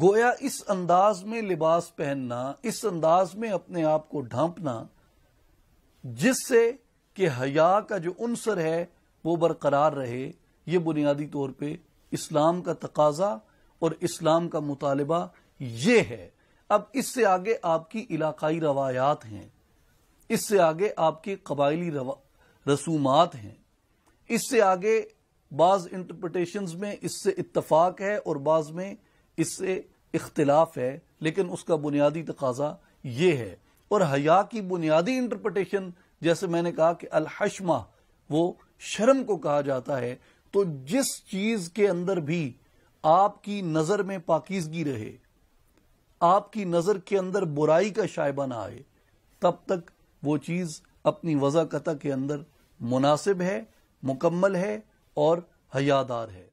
गोया इस अंदाज में लिबास पहनना इस अंदाज में अपने आप को ढांपना जिससे कि हया का जो अनसर है वो बरकरार रहे ये बुनियादी तौर पर इस्लाम का तकाजा और इस्लाम का मुतालबा ये है अब इससे आगे आपकी इलाकाई रवायात हैं इससे आगे आपके कबायली रसूमात हैं इससे आगे बाज़ इंटरप्रटेशन में इससे इतफाक़ है और बाज़ में इससे इख्तलाफ है लेकिन उसका बुनियादी तकाजा ये है और हया की बुनियादी इंटरप्रटेशन जैसे मैंने कहा कि अलहशमा वो शर्म को कहा जाता है तो जिस चीज के अंदर भी आपकी नजर में पाकिजगी रहे आपकी नजर के अंदर बुराई का शायबा ना आए तब तक वो चीज अपनी वजाकता के अंदर मुनासिब है मुकम्मल है और हयादार है